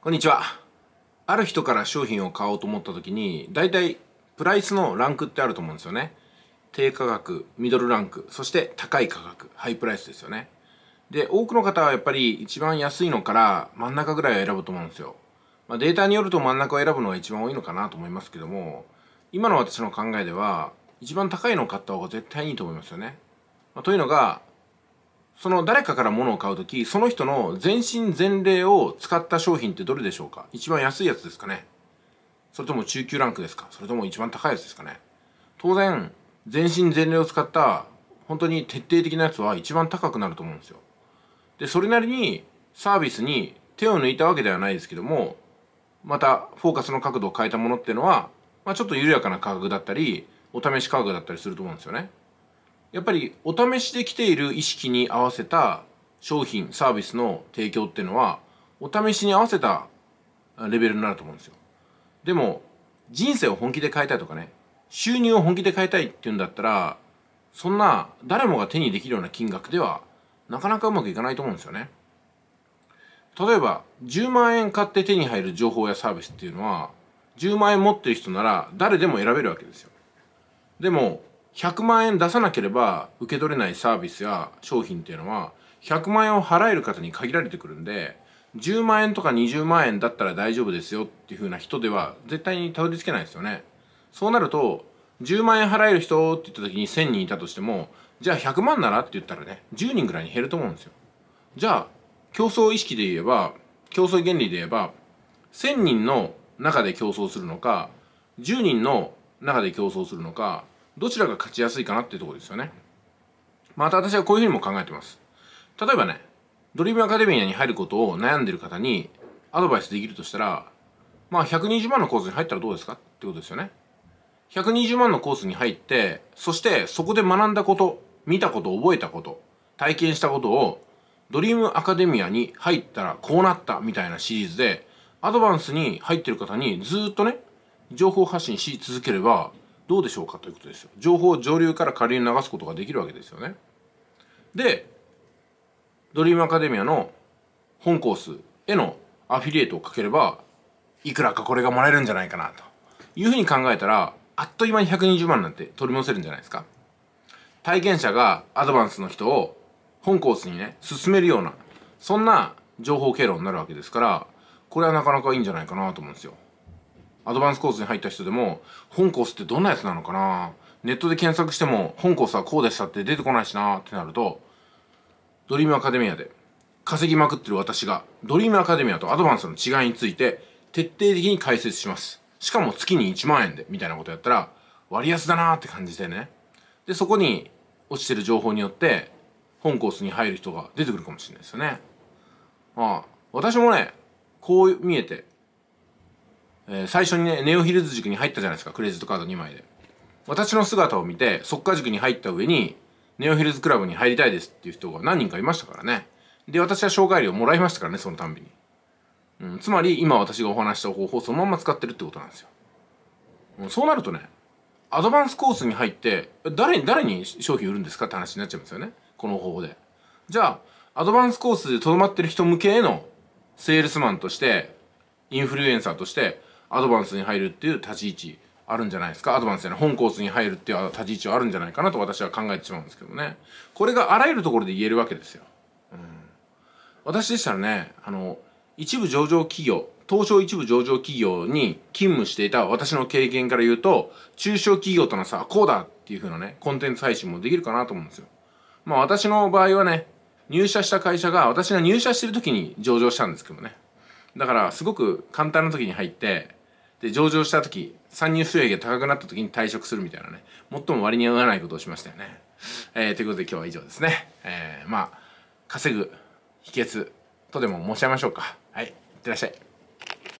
こんにちはある人から商品を買おうと思った時に大体プライスのランクってあると思うんですよね低価格ミドルランクそして高い価格ハイプライスですよねで多くの方はやっぱり一番安いのから真ん中ぐらいを選ぶと思うんですよ、まあ、データによると真ん中を選ぶのが一番多いのかなと思いますけども今の私の考えでは一番高いのを買った方が絶対いいと思いますよね、まあ、というのがその誰かから物を買うとき、その人の全身全霊を使った商品ってどれでしょうか一番安いやつですかねそれとも中級ランクですかそれとも一番高いやつですかね当然、全身全霊を使った本当に徹底的なやつは一番高くなると思うんですよ。で、それなりにサービスに手を抜いたわけではないですけども、またフォーカスの角度を変えたものっていうのは、まあ、ちょっと緩やかな価格だったり、お試し価格だったりすると思うんですよね。やっぱりお試しできている意識に合わせた商品サービスの提供っていうのはお試しに合わせたレベルになると思うんですよでも人生を本気で変えたいとかね収入を本気で変えたいっていうんだったらそんな誰もが手にできるような金額ではなかなかうまくいかないと思うんですよね例えば10万円買って手に入る情報やサービスっていうのは10万円持ってる人なら誰でも選べるわけですよでも100万円出さなければ受け取れないサービスや商品っていうのは100万円を払える方に限られてくるんで10万円とか20万円だったら大丈夫ですよっていう風な人では絶対にたどり着けないですよねそうなると10万円払える人って言った時に1000人いたとしてもじゃあ100万ならって言ったらね10人ぐらいに減ると思うんですよじゃあ競争意識で言えば競争原理で言えば1000人の中で競争するのか10人の中で競争するのかどちらが勝ちやすいかなっていうところですよね。また私はこういうふうにも考えてます。例えばね、ドリームアカデミアに入ることを悩んでる方にアドバイスできるとしたら、まあ120万のコースに入ったらどうですかってことですよね。120万のコースに入って、そしてそこで学んだこと、見たこと、覚えたこと、体験したことをドリームアカデミアに入ったらこうなったみたいなシリーズでアドバンスに入ってる方にずっとね情報発信し続ければどうでしょうかということですよ情報を上流から下流に流すことができるわけですよねでドリームアカデミアの本コースへのアフィリエイトをかければいくらかこれがもらえるんじゃないかなというふうに考えたらあっという間に120万なんて取り戻せるんじゃないですか体験者がアドバンスの人を本コースにね進めるようなそんな情報経路になるわけですからこれはなかなかいいんじゃないかなと思うんですよアドバンスコースに入った人でも本コースってどんなやつなのかなネットで検索しても本コースはこうでしたって出てこないしなってなるとドリームアカデミアで稼ぎまくってる私がドリームアカデミアとアドバンスの違いについて徹底的に解説しますしかも月に1万円でみたいなことやったら割安だなって感じでねでそこに落ちてる情報によって本コースに入る人が出てくるかもしれないですよねああ私もねこう見えてえー、最初にね、ネオヒルズ塾に入ったじゃないですか、クレジットカード2枚で。私の姿を見て、速稼塾に入った上に、ネオヒルズクラブに入りたいですっていう人が何人かいましたからね。で、私は紹介料もらいましたからね、そのたんびに。うん、つまり、今私がお話した方法をそのまんま使ってるってことなんですよ。うん、そうなるとね、アドバンスコースに入って、誰に、誰に商品売るんですかって話になっちゃいますよね。この方法で。じゃあ、アドバンスコースで留まってる人向けへのセールスマンとして、インフルエンサーとして、アドバンスに入るっていう立ち位置あるんじゃないですかアドバンスやね本コースに入るっていう立ち位置はあるんじゃないかなと私は考えてしまうんですけどねこれがあらゆるところで言えるわけですよ、うん、私でしたらねあの一部上場企業東証一部上場企業に勤務していた私の経験から言うと中小企業とのさこうだっていう風なねコンテンツ配信もできるかなと思うんですよまあ私の場合はね入社した会社が私が入社してる時に上場したんですけどねだからすごく簡単な時に入ってで上場した時参入収益が高くなった時に退職するみたいなね最も割に合わないことをしましたよね、えー、ということで今日は以上ですね、えー、まあ稼ぐ秘訣とでも申し上げましょうかはいいってらっしゃい